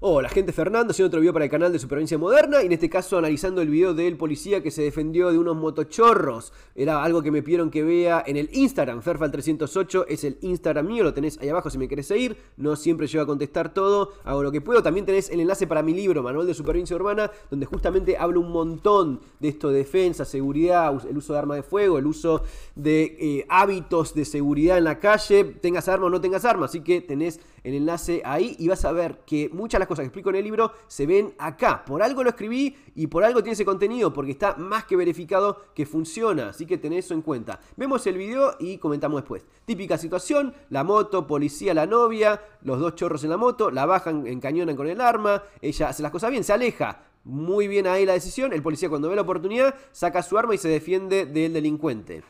Hola, gente Fernando, haciendo otro video para el canal de Supervivencia Moderna y en este caso analizando el video del policía que se defendió de unos motochorros. Era algo que me pidieron que vea en el Instagram, Ferfal308 es el Instagram mío, lo tenés ahí abajo si me querés seguir. No siempre llego a contestar todo, hago lo que puedo. También tenés el enlace para mi libro, Manual de Supervivencia Urbana, donde justamente hablo un montón de esto defensa, seguridad, el uso de armas de fuego, el uso de eh, hábitos de seguridad en la calle, tengas armas o no tengas armas. Así que tenés el enlace ahí y vas a ver que muchas de las cosas que explico en el libro se ven acá. Por algo lo escribí y por algo tiene ese contenido, porque está más que verificado que funciona, así que tenés eso en cuenta. Vemos el video y comentamos después. Típica situación, la moto, policía, la novia, los dos chorros en la moto, la bajan, encañonan con el arma, ella hace las cosas bien, se aleja, muy bien ahí la decisión. El policía cuando ve la oportunidad saca su arma y se defiende del delincuente.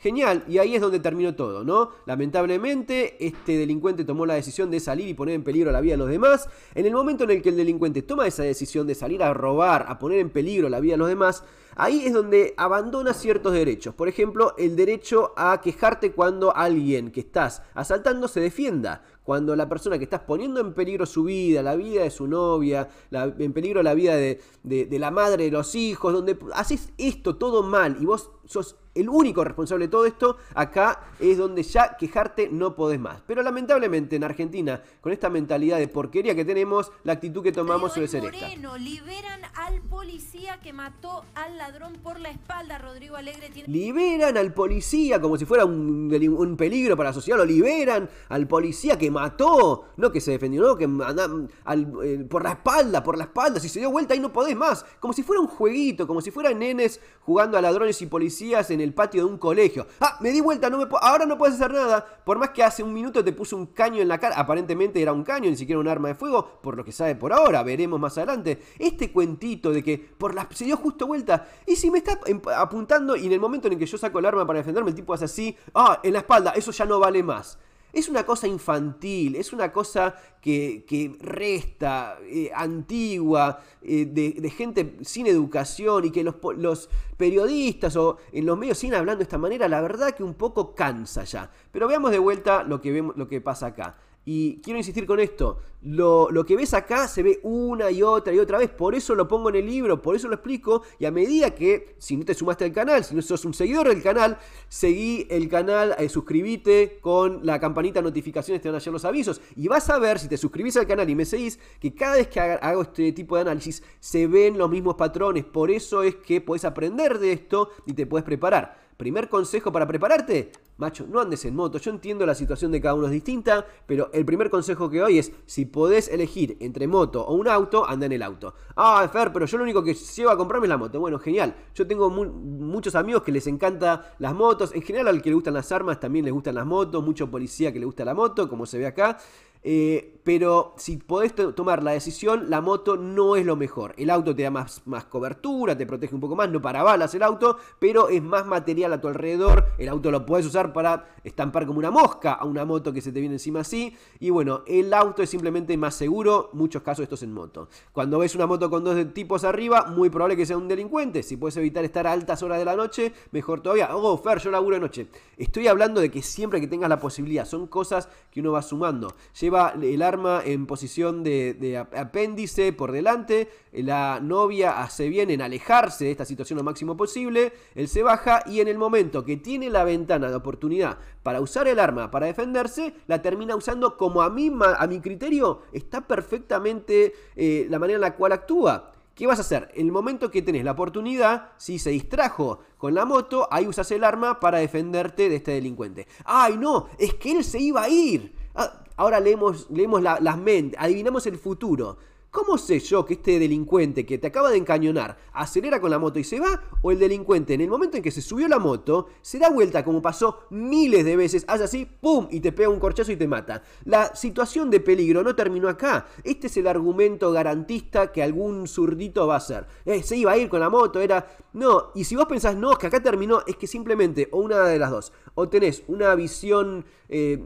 Genial, y ahí es donde terminó todo, ¿no? Lamentablemente, este delincuente tomó la decisión de salir y poner en peligro la vida de los demás. En el momento en el que el delincuente toma esa decisión de salir a robar, a poner en peligro la vida de los demás, ahí es donde abandona ciertos derechos. Por ejemplo, el derecho a quejarte cuando alguien que estás asaltando se defienda cuando la persona que estás poniendo en peligro su vida, la vida de su novia, en peligro la vida de, de, la madre de los hijos, donde haces esto todo mal y vos sos el único responsable de todo esto, acá es donde ya quejarte no podés más. Pero lamentablemente en Argentina, con esta mentalidad de porquería que tenemos, la actitud que tomamos sobre suele ser esta. liberan al policía que mató al ladrón por la espalda, Rodrigo Alegre Liberan al policía como si fuera un, un peligro para la sociedad, lo liberan al policía que mató, no que se defendió, no, que anda, eh, por la espalda, por la espalda, si se dio vuelta y no podés más. Como si fuera un jueguito, como si fueran nenes jugando a ladrones y policías en el patio de un colegio. Ah, me di vuelta, no me ahora no puedes hacer nada. Por más que hace un minuto te puso un caño en la cara, aparentemente era un caño, ni siquiera un arma de fuego, por lo que sabe por ahora, veremos más adelante. Este cuentito de que por la, se dio justo vuelta, y si me está em, apuntando y en el momento en el que yo saco el arma para defenderme, el tipo hace así, ah, en la espalda, eso ya no vale más. Es una cosa infantil, es una cosa que, que resta, eh, antigua, eh, de, gente sin educación y que los, los, periodistas o en los medios siguen hablando de esta manera, la verdad que un poco cansa ya. Pero veamos de vuelta lo que, vemos, lo que pasa acá. Y quiero insistir con esto, lo, que ves acá se ve una y otra y otra vez, por eso lo pongo en el libro, por eso lo explico, y a medida que, si no te sumaste al canal, si no sos un seguidor del canal, seguí el canal, eh, suscríbete con la campanita de notificaciones, te van a llegar los avisos, y vas a ver, si te suscribís al canal y me seguís, que cada vez que hago este tipo de análisis se ven los mismos patrones, por eso es que podés aprender de esto y te podés preparar. Primer consejo para prepararte, macho, no andes en moto. Yo entiendo la situación de cada uno es distinta, pero el primer consejo que doy es, si podés elegir entre moto o un auto, anda en el auto. Ah, Fer, pero yo lo único que llevo a comprarme es la moto. Bueno, genial. Yo tengo muchos amigos que les encanta las motos. En general, al que le gustan las armas, también les gustan las motos. Mucho policía que le gusta la moto, como se ve acá. Eh, pero si podés tomar la decisión, la moto no es lo mejor. El auto te da más, más cobertura, te protege un poco más, no para balas el auto, pero es más material a tu alrededor. El auto lo puedes usar para estampar como una mosca a una moto que se te viene encima así. Y bueno, el auto es simplemente más seguro, muchos casos estos en moto. Cuando ves una moto con dos tipos arriba, muy probable que sea un delincuente. Si puedes evitar estar a altas horas de la noche, mejor todavía. Oh, Fer, yo laburo de noche. Estoy hablando de que siempre que tengas la posibilidad, son cosas que uno va sumando lleva el arma en posición de, apéndice por delante, la novia hace bien en alejarse de esta situación lo máximo posible, él se baja y en el momento que tiene la ventana de oportunidad para usar el arma, para defenderse, la termina usando como a mí, a mi criterio, está perfectamente eh, la manera en la cual actúa. ¿Qué vas a hacer? el momento que tenés la oportunidad, si se distrajo con la moto, ahí usas el arma para defenderte de este delincuente. ¡Ay, no! Es que él se iba a ir. Ah, ahora leemos, leemos las mentes, adivinamos el futuro. ¿Cómo sé yo que este delincuente que te acaba de encañonar acelera con la moto y se va? ¿O el delincuente en el momento en que se subió la moto se da vuelta como pasó miles de veces, hace así, ¡pum! y te pega un corchazo y te mata? La situación de peligro no terminó acá. Este es el argumento garantista que algún zurdito va a hacer. Eh, se iba a ir con la moto, era... No, y si vos pensás, no, que acá terminó, es que simplemente, o una de las dos, o tenés una visión... Eh,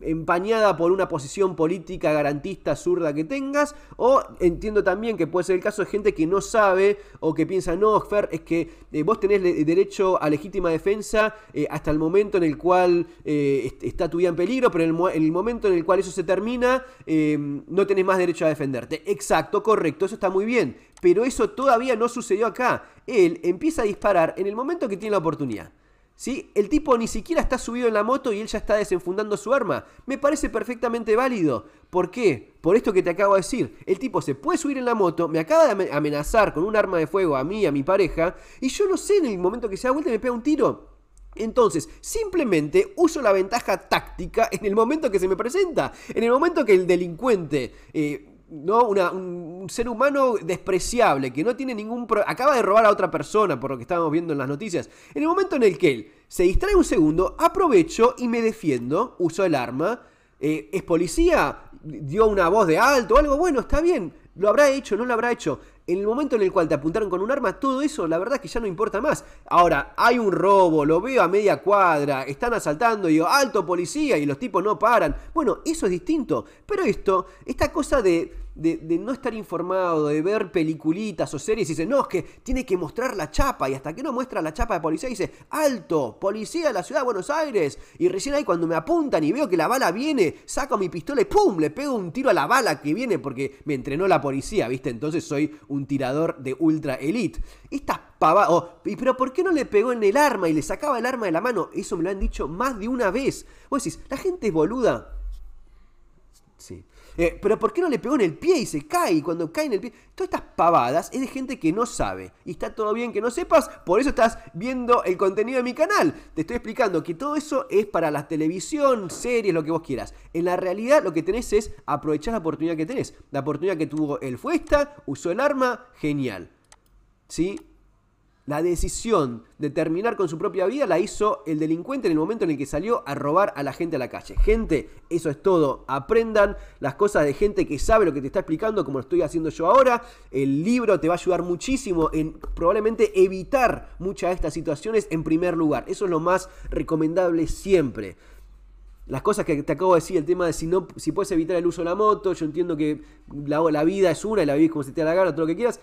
empañada por una posición política garantista zurda que tengas, o entiendo también que puede ser el caso de gente que no sabe o que piensa, no, Fer, es que eh, vos tenés derecho a legítima defensa eh, hasta el momento en el cual eh, está tu vida en peligro, pero en el momento en el cual eso se termina, em, no tenés más derecho a defenderte. Exacto, correcto, eso está muy bien, pero eso todavía no sucedió acá. Él empieza a disparar en el momento que tiene la oportunidad. ¿Sí? El tipo ni siquiera está subido en la moto y él ya está desenfundando su arma. Me parece perfectamente válido. ¿Por qué? Por esto que te acabo de decir. El tipo se puede subir en la moto, me acaba de amenazar con un arma de fuego a mí, a mi pareja, y yo no sé en el momento que se da vuelta y me pega un tiro. Entonces, simplemente uso la ventaja táctica en el momento que se me presenta, en el momento que el delincuente eh, ¿no? un ser humano despreciable, que no tiene ningún problema. acaba de robar a otra persona, por lo que estábamos viendo en las noticias. En el momento en el que él se distrae un segundo, aprovecho y me defiendo, uso el arma. Eh, ¿Es policía? ¿Dio una voz de alto o algo? Bueno, está bien. ¿Lo habrá hecho? ¿No lo habrá hecho? en el momento en el cual te apuntaron con un arma, todo eso la verdad es que ya no importa más. Ahora, hay un robo, lo veo a media cuadra, están asaltando y digo, alto policía y los tipos no paran. Bueno, eso es distinto. Pero esto, esta cosa de de, no estar informado, de ver peliculitas o series y dice, no, es que tiene que mostrar la chapa y hasta que no muestra la chapa de policía dice, alto, policía de la ciudad de Buenos Aires. Y recién ahí cuando me apuntan y veo que la bala viene, saco mi pistola y ¡pum! Le pego un tiro a la bala que viene porque me entrenó la policía, ¿viste? Entonces soy un tirador de ultra elite. Estas pavadas... Oh, pero ¿por qué no le pegó en el arma y le sacaba el arma de la mano? Eso me lo han dicho más de una vez. Vos decís, la gente es boluda. Eh, pero ¿por qué no le pegó en el pie y se cae? cuando cae en el pie. Todas estas pavadas es de gente que no sabe. Y está todo bien que no sepas, por eso estás viendo el contenido de mi canal. Te estoy explicando que todo eso es para la televisión, series, lo que vos quieras. En la realidad, lo que tenés es aprovechar la oportunidad que tenés. La oportunidad que tuvo él fue esta, usó el arma, genial. ¿Sí? la decisión de terminar con su propia vida la hizo el delincuente en el momento en el que salió a robar a la gente a la calle. Gente, eso es todo. Aprendan las cosas de gente que sabe lo que te está explicando, como lo estoy haciendo yo ahora. El libro te va a ayudar muchísimo en probablemente evitar muchas de estas situaciones en primer lugar. Eso es lo más recomendable siempre las cosas que te acabo de decir, el tema de si no, si puedes evitar el uso de la moto, yo entiendo que la, vida es una y la vivís como se te la gana, todo lo que quieras,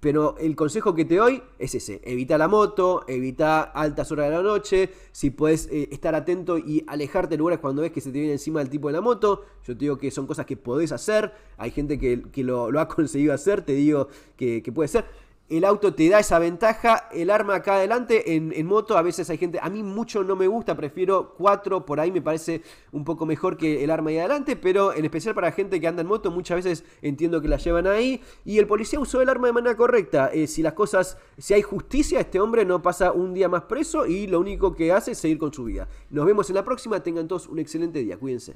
pero el consejo que te doy es ese: evita la moto, evita altas horas de la noche. Si puedes eh, estar atento y alejarte de lugares cuando ves que se te viene encima el tipo de la moto, yo te digo que son cosas que podés hacer. Hay gente que, lo, ha conseguido hacer, te digo que, que puede ser el auto te da esa ventaja, el arma acá adelante, en, moto a veces hay gente, a mí mucho no me gusta, prefiero cuatro, por ahí me parece un poco mejor que el arma ahí adelante, pero en especial para gente que anda en moto muchas veces entiendo que la llevan ahí, y el policía usó el arma de manera correcta, eh, si las cosas, si hay justicia, este hombre no pasa un día más preso y lo único que hace es seguir con su vida. Nos vemos en la próxima, tengan todos un excelente día, cuídense.